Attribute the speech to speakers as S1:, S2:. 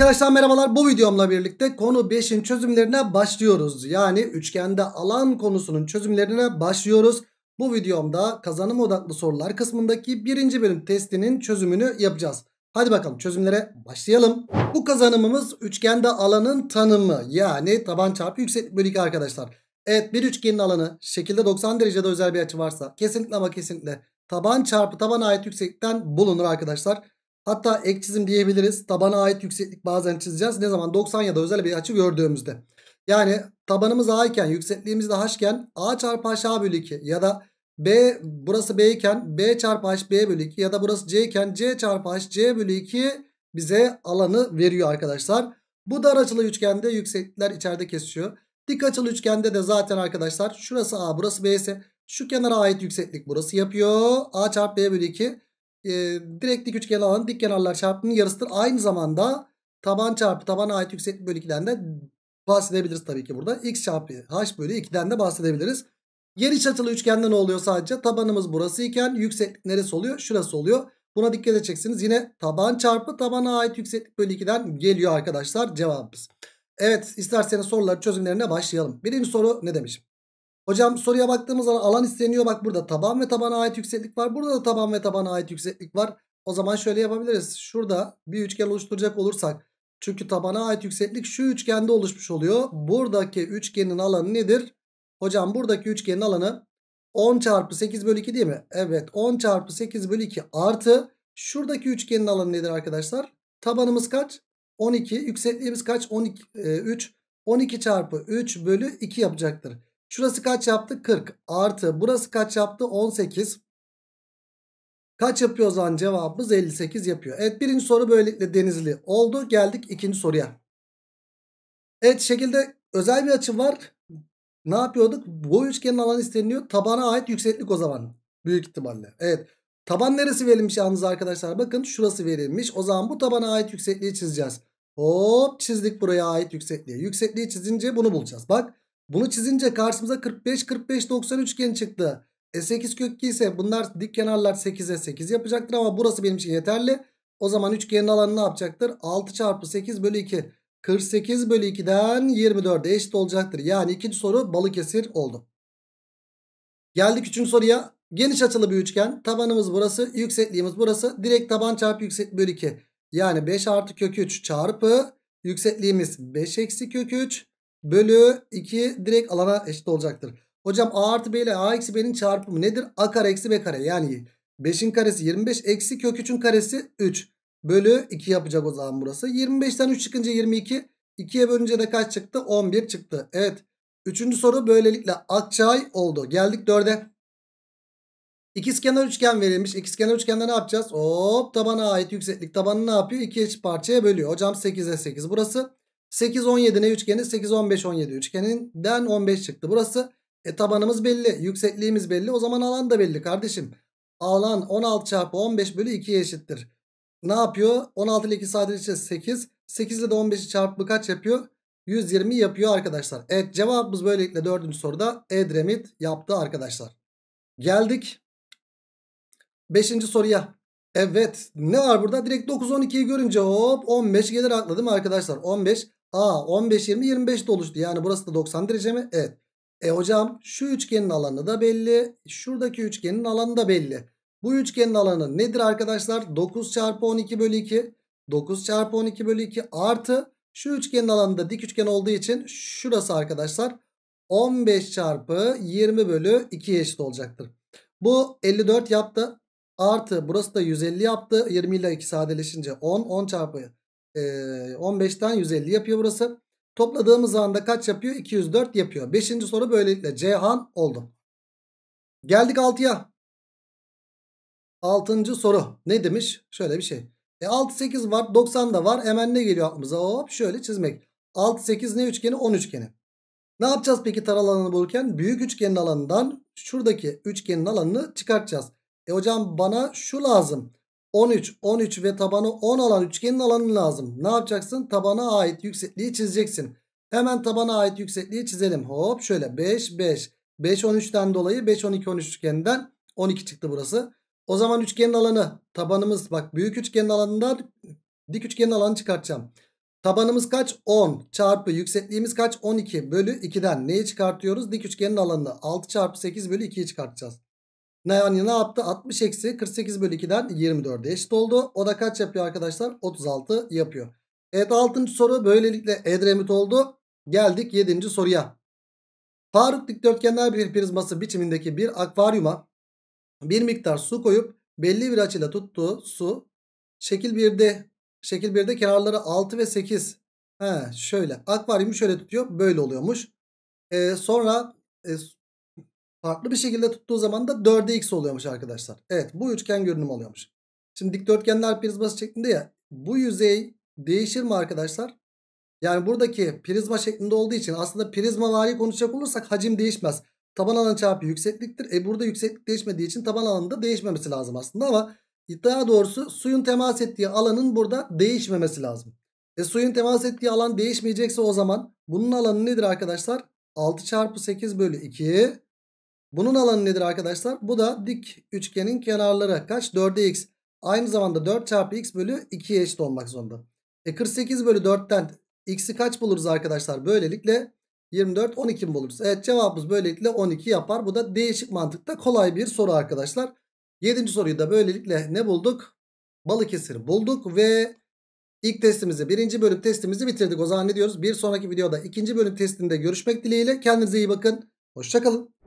S1: Arkadaşlar merhabalar bu videomla birlikte konu 5'in çözümlerine başlıyoruz. Yani üçgende alan konusunun çözümlerine başlıyoruz. Bu videomda kazanım odaklı sorular kısmındaki birinci bölüm testinin çözümünü yapacağız. Hadi bakalım çözümlere başlayalım. Bu kazanımımız üçgende alanın tanımı yani taban çarpı yükseklik bölü 2 arkadaşlar. Evet bir üçgenin alanı şekilde 90 derecede özel bir açı varsa kesinlikle ama kesinlikle taban çarpı tabana ait yükseklikten bulunur arkadaşlar. Hatta ek çizim diyebiliriz. Tabana ait yükseklik bazen çizeceğiz. Ne zaman 90 ya da özel bir açı gördüğümüzde. Yani tabanımız a iken yüksekliğimiz de h iken a çarpı h a bölü 2 ya da b burası b iken b çarpı h b bölü 2 ya da burası c iken c çarpı h c bölü 2 bize alanı veriyor arkadaşlar. Bu dar açılı üçgende yükseklikler içeride kesiyor Dik açılı üçgende de zaten arkadaşlar şurası a burası b ise şu kenara ait yükseklik burası yapıyor. a çarpı b bölü 2 e, direkt dik üçgen alanın dik kenarlar çarpımının yarısıdır. Aynı zamanda taban çarpı tabana ait yükseklik bölü 2'den de bahsedebiliriz tabii ki burada. X çarpı H bölü 2'den de bahsedebiliriz. Geniş açılı üçgende ne oluyor sadece? Tabanımız burası iken yükseklik neresi oluyor? Şurası oluyor. Buna dikkat edeceksiniz. Yine taban çarpı tabana ait yükseklik bölü 2'den geliyor arkadaşlar cevabımız. Evet isterseniz soruları çözümlerine başlayalım. Birinci soru ne demiş? Hocam soruya baktığımız zaman alan isteniyor. Bak burada taban ve tabana ait yükseklik var. Burada da taban ve tabana ait yükseklik var. O zaman şöyle yapabiliriz. Şurada bir üçgen oluşturacak olursak. Çünkü tabana ait yükseklik şu üçgende oluşmuş oluyor. Buradaki üçgenin alanı nedir? Hocam buradaki üçgenin alanı 10 çarpı 8 bölü 2 değil mi? Evet 10 çarpı 8 bölü 2 artı şuradaki üçgenin alanı nedir arkadaşlar? Tabanımız kaç? 12. Yüksekliğimiz kaç? 12, e, 3. 12 çarpı 3 bölü 2 yapacaktır. Şurası kaç yaptı? 40 artı burası kaç yaptı? 18. Kaç yapıyor o zaman cevabımız 58 yapıyor. Evet birinci soru böylelikle denizli oldu. Geldik ikinci soruya. Evet şekilde özel bir açı var. Ne yapıyorduk? Bu üçgenin alanı isteniyor Tabana ait yükseklik o zaman. Büyük ihtimalle. Evet. Taban neresi verilmiş yalnız arkadaşlar? Bakın şurası verilmiş. O zaman bu tabana ait yüksekliği çizeceğiz. Hop çizdik buraya ait yüksekliği. Yüksekliği çizince bunu bulacağız. Bak bunu çizince karşımıza 45 45 90 üçgen çıktı. E 8 kök 2 ise bunlar dik kenarlar 8'e 8 yapacaktır ama burası benim için yeterli. O zaman üçgenin alanı ne yapacaktır? 6 çarpı 8 bölü 2. 48 bölü 2'den 24'e eşit olacaktır. Yani ikinci soru Balıkesir oldu. Geldik üçüncü soruya. Geniş açılı bir üçgen. Tabanımız burası. Yüksekliğimiz burası. Direkt taban çarpı yükseklik bölü 2. Yani 5 artı kök 3 çarpı yüksekliğimiz 5 eksi kök 3 bölü 2 direkt alana eşit olacaktır. Hocam a artı b ile a eksi b'nin çarpımı nedir? a kare eksi b kare yani 5'in karesi 25 eksi kök 3'ün karesi 3 bölü 2 yapacak o zaman burası. 25'ten 3 çıkınca 22 2'ye bölünce de kaç çıktı? 11 çıktı. Evet. Üçüncü soru böylelikle Akçay oldu. Geldik 4'e. İkizkenar üçgen verilmiş. İkizkenar üçgende ne yapacağız? Hop tabana ait yükseklik tabanı ne yapıyor? 2 eşit parçaya bölüyor. Hocam 8'e 8 burası. 8 17 ne üçgeni? 8 15 17 üçgeninden 15 çıktı. Burası e, tabanımız belli. Yüksekliğimiz belli. O zaman alan da belli kardeşim. Alan 16 çarpı 15 bölü 2'ye eşittir. Ne yapıyor? 16 ile 2 sadece 8. 8 ile de 15'i çarpı kaç yapıyor? 120 yapıyor arkadaşlar. Evet cevabımız böylelikle 4. soruda Edremit yaptı arkadaşlar. Geldik 5. soruya. Evet ne var burada? Direkt 9-12'yi görünce hop 15 gelir atladım arkadaşlar. 15 A 15 20 25 de oluştu. Yani burası da 90 derece mi? Evet. E hocam şu üçgenin alanı da belli. Şuradaki üçgenin alanı da belli. Bu üçgenin alanı nedir arkadaşlar? 9 çarpı 12 bölü 2. 9 çarpı 12 bölü 2 artı şu üçgenin alanı da dik üçgen olduğu için şurası arkadaşlar 15 çarpı 20 bölü 2'ye eşit olacaktır. Bu 54 yaptı. Artı burası da 150 yaptı. 20 ile 2 sadeleşince 10. 10 çarpı e, 15'ten 150 yapıyor burası. Topladığımız anda kaç yapıyor? 204 yapıyor. 5. soru böylelikle Cihan oldu. Geldik 6'ya. Altıncı soru. Ne demiş? Şöyle bir şey. E 6, 8 var. 90 da var. Hemen ne geliyor aklımıza? Hop şöyle çizmek. 6, 8 ne üçgeni? 10 üçgeni. Ne yapacağız peki tar alanını bulurken? Büyük üçgenin alanından şuradaki üçgenin alanını çıkartacağız. E hocam bana şu lazım. 13, 13 ve tabanı 10 olan üçgenin alanı lazım. Ne yapacaksın? Tabana ait yüksekliği çizeceksin. Hemen tabana ait yüksekliği çizelim. Hop şöyle 5, 5. 5, 13'ten dolayı 5, 12, 13 üçgeninden 12 çıktı burası. O zaman üçgenin alanı tabanımız bak büyük üçgenin alanından dik üçgenin alanı çıkartacağım. Tabanımız kaç? 10 çarpı yüksekliğimiz kaç? 12 bölü 2'den neyi çıkartıyoruz? Dik üçgenin alanını 6 çarpı 8 bölü 2'yi çıkartacağız. Ne yani ne yaptı? 60 eksi 48 bölü 2'den 24'e eşit oldu. O da kaç yapıyor arkadaşlar? 36 yapıyor. Evet 6. soru böylelikle Edremit oldu. Geldik 7. soruya. Faruk dikdörtgenler bir prizması biçimindeki bir akvaryuma bir miktar su koyup belli bir açıyla tuttuğu su şekil 1'de şekil 1'de kenarları 6 ve 8. He, şöyle akvaryumu şöyle tutuyor böyle oluyormuş. Ee, sonra e, Farklı bir şekilde tuttuğu zaman da 4'e x oluyormuş arkadaşlar. Evet bu üçgen görünüm oluyormuş. Şimdi dikdörtgenler prizması şeklinde ya. Bu yüzey değişir mi arkadaşlar? Yani buradaki prizma şeklinde olduğu için aslında prizma vari konuşacak olursak hacim değişmez. Taban alan çarpı yüksekliktir. E burada yükseklik değişmediği için taban alanında değişmemesi lazım aslında ama daha doğrusu suyun temas ettiği alanın burada değişmemesi lazım. E suyun temas ettiği alan değişmeyecekse o zaman bunun alanı nedir arkadaşlar? 6 çarpı 8 bölü 2 bunun alanı nedir arkadaşlar? Bu da dik üçgenin kenarları kaç? 4 x. Aynı zamanda 4 çarpı x bölü 2'ye eşit olmak zorunda. E 48 bölü 4'ten x'i kaç buluruz arkadaşlar? Böylelikle 24 12 buluruz? Evet cevabımız böylelikle 12 yapar. Bu da değişik mantıkta kolay bir soru arkadaşlar. 7. soruyu da böylelikle ne bulduk? Balıkesir bulduk ve ilk testimizi birinci bölüm testimizi bitirdik. O zaman ne diyoruz? Bir sonraki videoda ikinci bölüm testinde görüşmek dileğiyle. Kendinize iyi bakın. Hoşçakalın.